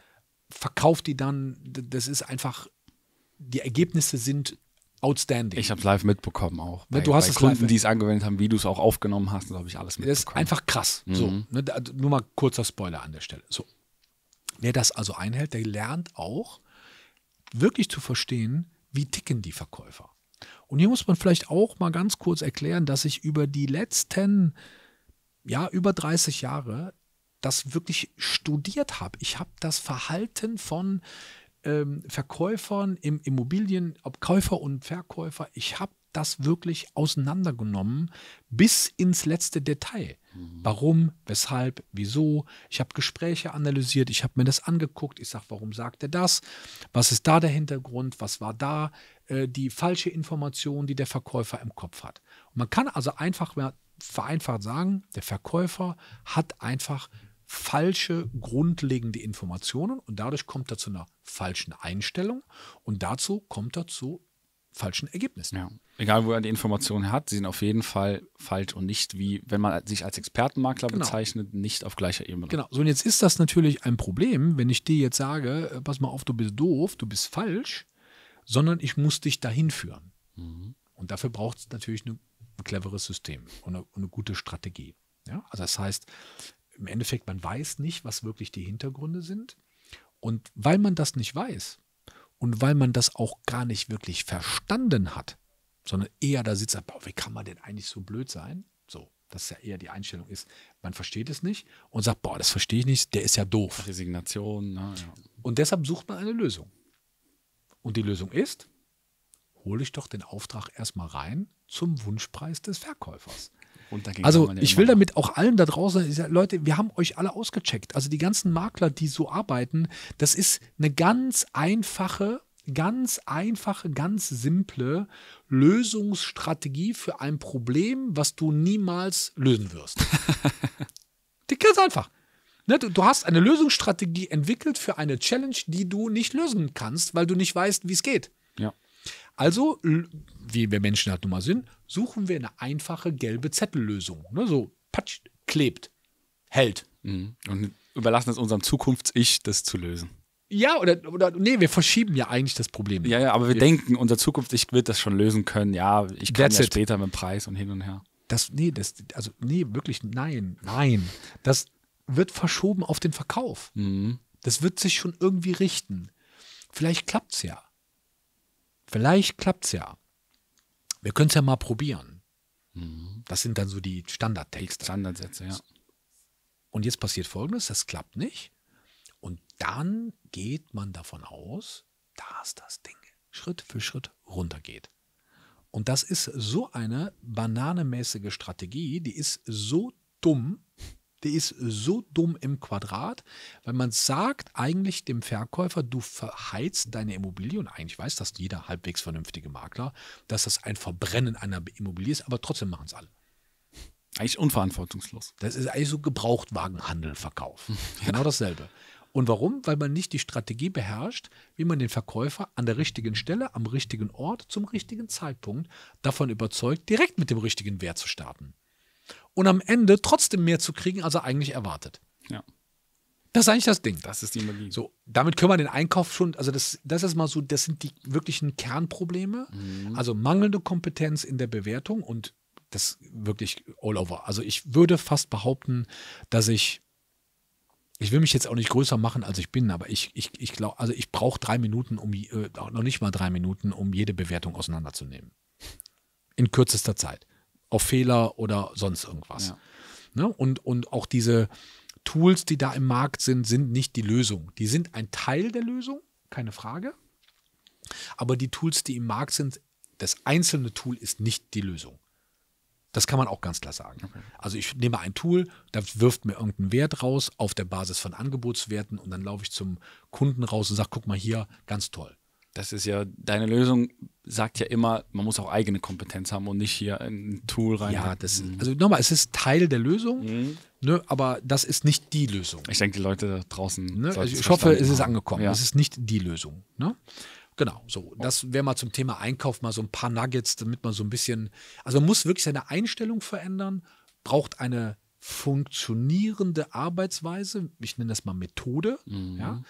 A: verkauft die dann. Das ist einfach, die Ergebnisse sind
B: outstanding. Ich habe es live mitbekommen auch. Ne, bei, du hast bei es Kunden, die es angewendet haben, wie du es auch aufgenommen hast, das habe ich alles mitbekommen. Das
A: ist einfach krass. Mhm. So, ne, nur mal kurzer Spoiler an der Stelle. So, Wer das also einhält, der lernt auch wirklich zu verstehen, wie ticken die Verkäufer. Und hier muss man vielleicht auch mal ganz kurz erklären, dass ich über die letzten, ja, über 30 Jahre das wirklich studiert habe. Ich habe das Verhalten von ähm, Verkäufern im Immobilien, ob Käufer und Verkäufer, ich habe das wirklich auseinandergenommen bis ins letzte Detail. Mhm. Warum, weshalb, wieso. Ich habe Gespräche analysiert, ich habe mir das angeguckt. Ich sage, warum sagt er das? Was ist da der Hintergrund? Was war da äh, die falsche Information, die der Verkäufer im Kopf hat? Und man kann also einfach vereinfacht sagen, der Verkäufer hat einfach falsche grundlegende Informationen und dadurch kommt er zu einer falschen Einstellung und dazu kommt er zu falschen Ergebnissen. Ja
B: egal wo er die Informationen hat, sie sind auf jeden Fall falsch und nicht wie, wenn man sich als Expertenmakler genau. bezeichnet, nicht auf gleicher Ebene. Genau.
A: So, und jetzt ist das natürlich ein Problem, wenn ich dir jetzt sage, äh, pass mal auf, du bist doof, du bist falsch, sondern ich muss dich dahin führen. Mhm. Und dafür braucht es natürlich ein cleveres System und eine, eine gute Strategie. Ja? Also das heißt, im Endeffekt, man weiß nicht, was wirklich die Hintergründe sind. Und weil man das nicht weiß und weil man das auch gar nicht wirklich verstanden hat, sondern eher da sitzt, boah, wie kann man denn eigentlich so blöd sein? So, das ist ja eher die Einstellung ist, man versteht es nicht und sagt, boah, das verstehe ich nicht, der ist ja doof. Resignation. Na, ne, ja. Und deshalb sucht man eine Lösung. Und die Lösung ist, hole ich doch den Auftrag erstmal rein zum Wunschpreis des Verkäufers.
B: Also ja ich will damit
A: auch allen da draußen, sage, Leute, wir haben euch alle ausgecheckt. Also die ganzen Makler, die so arbeiten, das ist eine ganz einfache ganz einfache, ganz simple Lösungsstrategie für ein Problem, was du niemals lösen wirst. Die ganz einfach. Ne, du hast eine Lösungsstrategie entwickelt für eine Challenge, die du nicht lösen kannst, weil du nicht weißt, wie es geht. Ja. Also, wie wir Menschen halt nun mal sind, suchen wir eine einfache gelbe Zettellösung. Ne? So, patsch, klebt, hält. Mhm. Und überlassen es unserem Zukunfts-Ich, das zu lösen. Ja, oder, oder nee, wir verschieben ja eigentlich das Problem. Ja, ja, aber wir, wir denken,
B: unser Zukunft, ich wird das schon lösen können. Ja, ich kann ja später mit dem Preis und hin und her.
A: Das, nee, das, also, nee, wirklich, nein, nein. Das wird verschoben auf den Verkauf. Mhm. Das wird sich schon irgendwie richten. Vielleicht klappt's ja. Vielleicht klappt's ja. Wir können es ja mal probieren. Mhm. Das sind dann so die Standardtexte. Standardsätze, ja. Und jetzt passiert folgendes: Das klappt nicht dann geht man davon aus, dass das Ding Schritt für Schritt runtergeht. Und das ist so eine bananenmäßige Strategie, die ist so dumm, die ist so dumm im Quadrat, weil man sagt eigentlich dem Verkäufer, du verheizt deine Immobilie und eigentlich weiß das jeder halbwegs vernünftige Makler, dass das ein Verbrennen einer Immobilie ist, aber trotzdem machen es alle. Eigentlich unverantwortungslos. Das ist eigentlich so Gebrauchtwagenhandelverkauf. Ja. Genau dasselbe. Und warum? Weil man nicht die Strategie beherrscht, wie man den Verkäufer an der richtigen Stelle, am richtigen Ort, zum richtigen Zeitpunkt davon überzeugt, direkt mit dem richtigen Wert zu starten. Und am Ende trotzdem mehr zu kriegen, als er eigentlich erwartet. Ja. Das ist eigentlich das Ding. Das ist die Magie. So, damit können wir den Einkauf schon, also das, das ist mal so, das sind die wirklichen Kernprobleme. Mhm. Also mangelnde Kompetenz in der Bewertung und das wirklich all over. Also ich würde fast behaupten, dass ich ich will mich jetzt auch nicht größer machen, als ich bin, aber ich, ich, ich glaube, also ich brauche drei Minuten, um äh, noch nicht mal drei Minuten, um jede Bewertung auseinanderzunehmen. In kürzester Zeit. Auf Fehler oder sonst irgendwas. Ja. Ne? Und, und auch diese Tools, die da im Markt sind, sind nicht die Lösung. Die sind ein Teil der Lösung, keine Frage. Aber die Tools, die im Markt sind, das einzelne Tool ist nicht die Lösung. Das kann man auch ganz klar sagen. Okay. Also ich nehme ein Tool, da wirft mir irgendeinen Wert raus auf der Basis von Angebotswerten und dann laufe ich zum Kunden raus und sage, guck mal hier, ganz toll.
B: Das ist ja, deine Lösung sagt ja immer, man muss auch eigene Kompetenz haben und nicht hier ein Tool rein. Ja, das, mhm.
A: also nochmal, es ist Teil der Lösung, mhm. ne, aber das ist nicht die Lösung. Ich denke, die Leute da draußen. Ne, also ich hoffe, haben. es ist angekommen. Ja. Es ist nicht die Lösung. Ne? Genau, so. Das wäre mal zum Thema Einkauf mal so ein paar Nuggets, damit man so ein bisschen. Also man muss wirklich seine Einstellung verändern, braucht eine funktionierende Arbeitsweise, ich nenne das mal Methode, mhm. ja,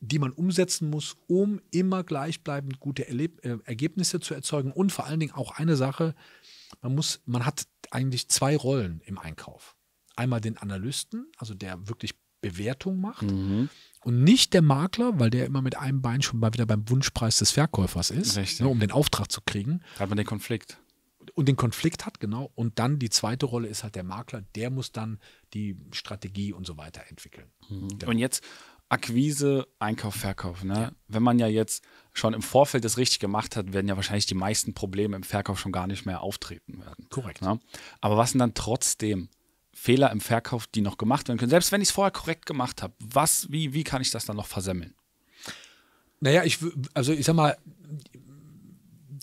A: die man umsetzen muss, um immer gleichbleibend gute Erleb äh, Ergebnisse zu erzeugen. Und vor allen Dingen auch eine Sache, man muss, man hat eigentlich zwei Rollen im Einkauf. Einmal den Analysten, also der wirklich Bewertung macht. Mhm und nicht der Makler, weil der immer mit einem Bein schon mal wieder beim Wunschpreis des Verkäufers ist, ne, um den Auftrag zu kriegen.
B: Da hat man den Konflikt.
A: Und den Konflikt hat, genau. Und dann die zweite Rolle ist halt der Makler, der muss dann die Strategie und so weiter entwickeln.
B: Mhm. Genau. Und jetzt Akquise, Einkauf, Verkauf. Ne? Ja. Wenn man ja jetzt schon im Vorfeld das richtig gemacht hat, werden ja wahrscheinlich die meisten Probleme im Verkauf schon gar nicht mehr auftreten werden. Korrekt. Ne? Aber was sind dann trotzdem Fehler im Verkauf, die noch gemacht werden können. Selbst wenn ich es vorher korrekt gemacht habe, was, wie, wie kann ich das dann noch versemmeln?
A: Naja, ich, also ich sag mal,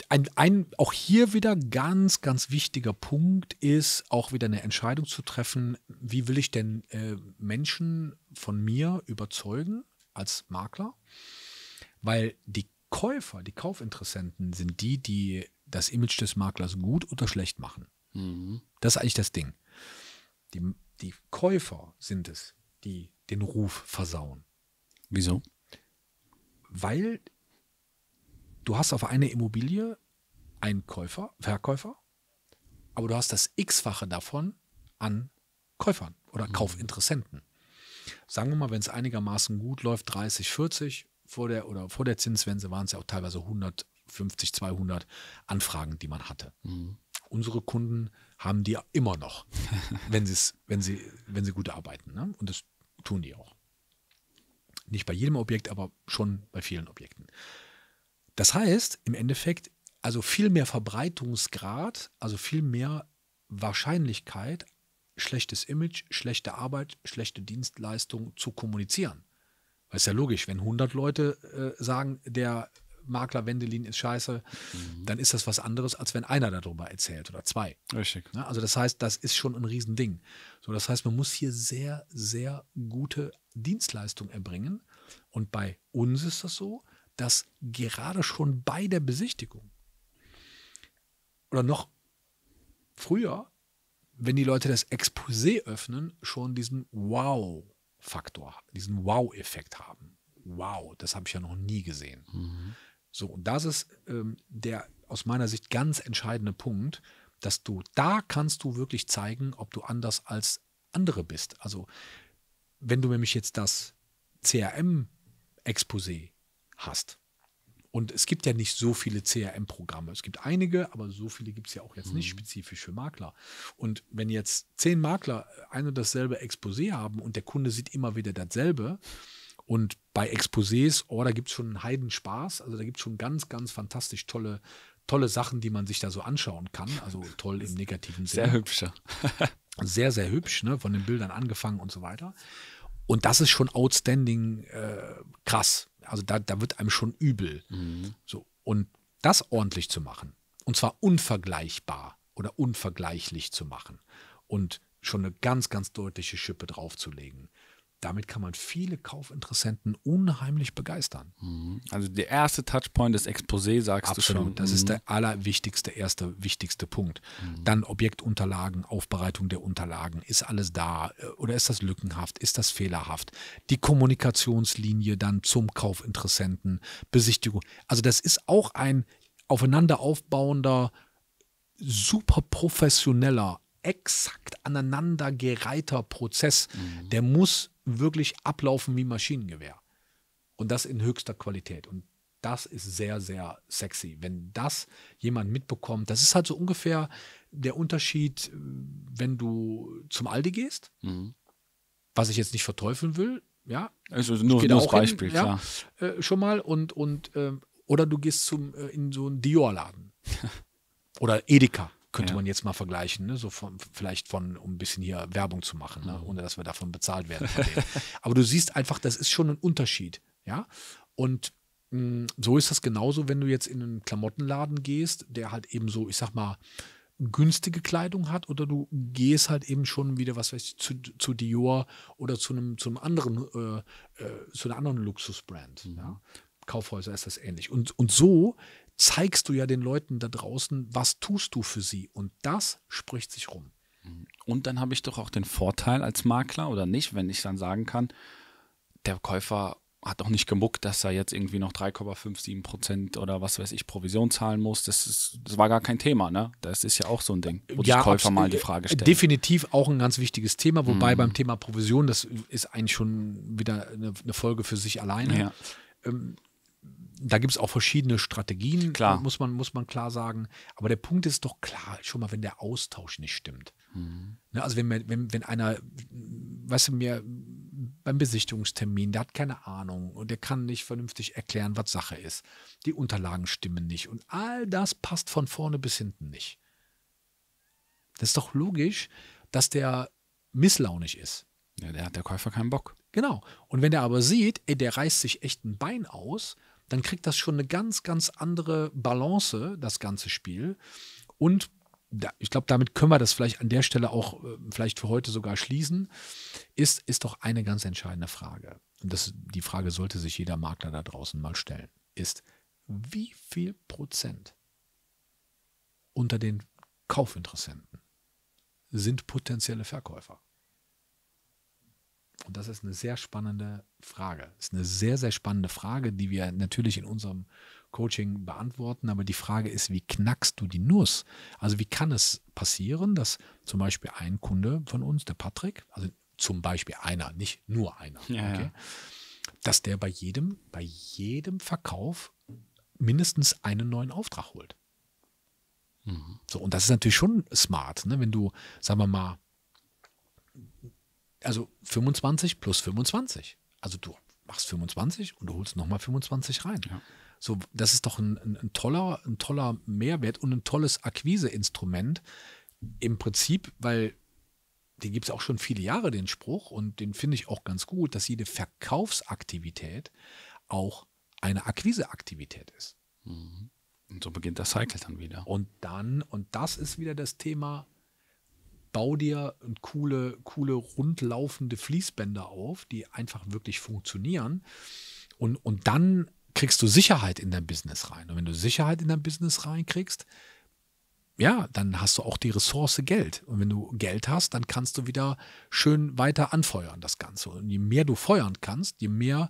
A: ein, ein, auch hier wieder ganz, ganz wichtiger Punkt ist, auch wieder eine Entscheidung zu treffen, wie will ich denn äh, Menschen von mir überzeugen als Makler? Weil die Käufer, die Kaufinteressenten sind die, die das Image des Maklers gut oder schlecht machen. Mhm. Das ist eigentlich das Ding die, die Käufer sind es, die den Ruf versauen. Wieso? Weil du hast auf eine Immobilie einen Käufer, Verkäufer, aber du hast das X-fache davon an Käufern oder mhm. Kaufinteressenten. Sagen wir mal, wenn es einigermaßen gut läuft, 30, 40 vor der oder vor der Zinswende waren es ja auch teilweise 150, 200 Anfragen, die man hatte. Mhm. Unsere Kunden haben die immer noch, wenn, wenn, sie, wenn sie gut arbeiten. Ne? Und das tun die auch. Nicht bei jedem Objekt, aber schon bei vielen Objekten. Das heißt, im Endeffekt, also viel mehr Verbreitungsgrad, also viel mehr Wahrscheinlichkeit, schlechtes Image, schlechte Arbeit, schlechte Dienstleistung zu kommunizieren. Weil es ja logisch, wenn 100 Leute äh, sagen, der Makler Wendelin ist scheiße, mhm. dann ist das was anderes, als wenn einer darüber erzählt oder zwei. Richtig. Ja, ne? also das heißt, das ist schon ein Riesending. So, das heißt, man muss hier sehr, sehr gute Dienstleistung erbringen. Und bei uns ist das so, dass gerade schon bei der Besichtigung oder noch früher, wenn die Leute das Exposé öffnen, schon diesen Wow-Faktor, diesen Wow-Effekt haben. Wow, das habe ich ja noch nie gesehen. Mhm. So, und das ist ähm, der aus meiner Sicht ganz entscheidende Punkt, dass du, da kannst du wirklich zeigen, ob du anders als andere bist. Also, wenn du nämlich jetzt das CRM-Exposé hast, und es gibt ja nicht so viele CRM-Programme. Es gibt einige, aber so viele gibt es ja auch jetzt nicht mhm. spezifisch für Makler. Und wenn jetzt zehn Makler äh, ein und dasselbe Exposé haben und der Kunde sieht immer wieder dasselbe, und bei Exposés, oh, da gibt es schon einen Heidenspaß. Also da gibt es schon ganz, ganz fantastisch tolle, tolle Sachen, die man sich da so anschauen kann. Also toll im negativen Sinne. Sehr hübscher. sehr, sehr hübsch, ne? von den Bildern angefangen und so weiter. Und das ist schon outstanding äh, krass. Also da, da wird einem schon übel. Mhm. So. Und das ordentlich zu machen, und zwar unvergleichbar oder unvergleichlich zu machen und schon eine ganz, ganz deutliche Schippe draufzulegen, damit kann man viele Kaufinteressenten unheimlich begeistern. Mhm. Also der erste Touchpoint des Exposé, sagst Absolut, du schon. Das ist mhm. der allerwichtigste, erste wichtigste Punkt. Mhm. Dann Objektunterlagen, Aufbereitung der Unterlagen. Ist alles da äh, oder ist das lückenhaft? Ist das fehlerhaft? Die Kommunikationslinie dann zum Kaufinteressenten, Besichtigung. Also das ist auch ein aufeinander aufbauender, super professioneller, exakt aneinandergereihter Prozess. Mhm. Der muss wirklich ablaufen wie Maschinengewehr. Und das in höchster Qualität. Und das ist sehr, sehr sexy. Wenn das jemand mitbekommt, das ist halt so ungefähr der Unterschied, äh, wenn du zum Aldi gehst, mhm. was ich jetzt nicht verteufeln will, ja. Also nur, nur das Beispiel, hin, ja, klar. Äh, schon mal und, und äh, oder du gehst zum, äh, in so einen Dior-Laden. oder Edeka könnte ja. man jetzt mal vergleichen, ne? so von, vielleicht von, um ein bisschen hier Werbung zu machen, ne? Mhm. ohne dass wir davon bezahlt werden. Aber du siehst einfach, das ist schon ein Unterschied, ja. Und mh, mm, so ist das genauso, wenn du jetzt in einen Klamottenladen gehst, der halt eben so, ich sag mal, günstige Kleidung hat oder du gehst halt eben schon wieder, was weiß ich, zu, zu Dior oder zu einem, zu einem anderen, äh, äh, zu einer anderen Luxusbrand. Mhm. Ja? Kaufhäuser ist das ähnlich. Und, und so zeigst du ja den Leuten da draußen, was tust du für sie. Und das spricht sich rum. Mhm. Und dann habe ich doch auch den
B: Vorteil als Makler oder nicht, wenn ich dann sagen kann, der Käufer hat doch nicht gemuckt, dass er jetzt irgendwie noch 3,57 Prozent oder was weiß ich Provision zahlen muss. Das, ist, das war gar kein Thema, ne? Das ist ja auch so ein Ding, wo ja, Käufer mal die Frage stellen.
A: Definitiv auch ein ganz wichtiges Thema, wobei mhm. beim Thema Provision, das ist eigentlich schon wieder eine, eine Folge für sich alleine. Ja. Ähm, da gibt es auch verschiedene Strategien, klar. Muss, man, muss man klar sagen. Aber der Punkt ist doch klar, schon mal, wenn der Austausch nicht stimmt. Mhm. Ne, also wenn, wenn, wenn einer, weißt du, mir beim Besichtigungstermin, der hat keine Ahnung und der kann nicht vernünftig erklären, was Sache ist. Die Unterlagen stimmen nicht und all das passt von vorne bis hinten nicht. Das ist doch logisch, dass der misslaunig ist. Ja, der hat der Käufer keinen Bock. Genau. Und wenn der aber sieht, ey, der reißt sich echt ein Bein aus dann kriegt das schon eine ganz, ganz andere Balance, das ganze Spiel. Und ich glaube, damit können wir das vielleicht an der Stelle auch äh, vielleicht für heute sogar schließen, ist, ist doch eine ganz entscheidende Frage. Und das, die Frage sollte sich jeder Makler da draußen mal stellen, ist, wie viel Prozent unter den Kaufinteressenten sind potenzielle Verkäufer? Und das ist eine sehr spannende Frage. Ist eine sehr, sehr spannende Frage, die wir natürlich in unserem Coaching beantworten. Aber die Frage ist, wie knackst du die Nuss? Also wie kann es passieren, dass zum Beispiel ein Kunde von uns, der Patrick, also zum Beispiel einer, nicht nur einer, ja, okay, ja. dass der bei jedem, bei jedem Verkauf mindestens einen neuen Auftrag holt. Mhm. So, und das ist natürlich schon smart, ne? wenn du, sagen wir mal, also 25 plus 25. Also du machst 25 und du holst nochmal 25 rein. Ja. So, das ist doch ein, ein, ein, toller, ein toller Mehrwert und ein tolles Akquiseinstrument. Im Prinzip, weil den gibt es auch schon viele Jahre, den Spruch, und den finde ich auch ganz gut, dass jede Verkaufsaktivität auch eine Akquiseaktivität ist. Mhm. Und so beginnt das Cycle dann wieder. Und dann, und das ist wieder das Thema bau dir coole, coole rundlaufende Fließbänder auf, die einfach wirklich funktionieren. Und, und dann kriegst du Sicherheit in dein Business rein. Und wenn du Sicherheit in dein Business reinkriegst, ja, dann hast du auch die Ressource Geld. Und wenn du Geld hast, dann kannst du wieder schön weiter anfeuern, das Ganze. Und je mehr du feuern kannst, je mehr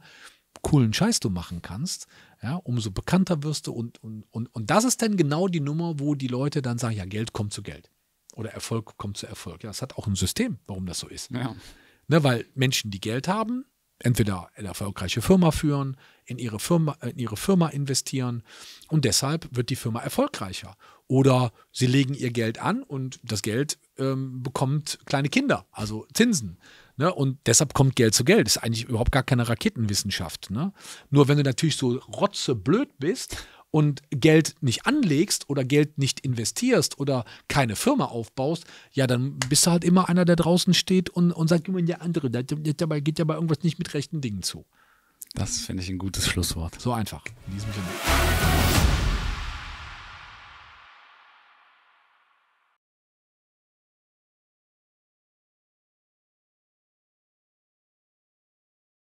A: coolen Scheiß du machen kannst, ja, umso bekannter wirst du. Und, und, und, und das ist dann genau die Nummer, wo die Leute dann sagen, ja, Geld kommt zu Geld. Oder Erfolg kommt zu Erfolg. Ja, es hat auch ein System, warum das so ist. Ja. Ne, weil Menschen, die Geld haben, entweder eine erfolgreiche Firma führen, in ihre Firma, in ihre Firma investieren und deshalb wird die Firma erfolgreicher. Oder sie legen ihr Geld an und das Geld ähm, bekommt kleine Kinder, also Zinsen. Ne? Und deshalb kommt Geld zu Geld. Das Ist eigentlich überhaupt gar keine Raketenwissenschaft. Ne? Nur wenn du natürlich so rotzeblöd bist und Geld nicht anlegst oder Geld nicht investierst oder keine Firma aufbaust, ja, dann bist du halt immer einer, der draußen steht und, und sagt immer, der andere, der, geht ja bei irgendwas nicht mit rechten Dingen zu.
B: Das finde ich ein gutes Schlusswort. So einfach. In diesem Sinne.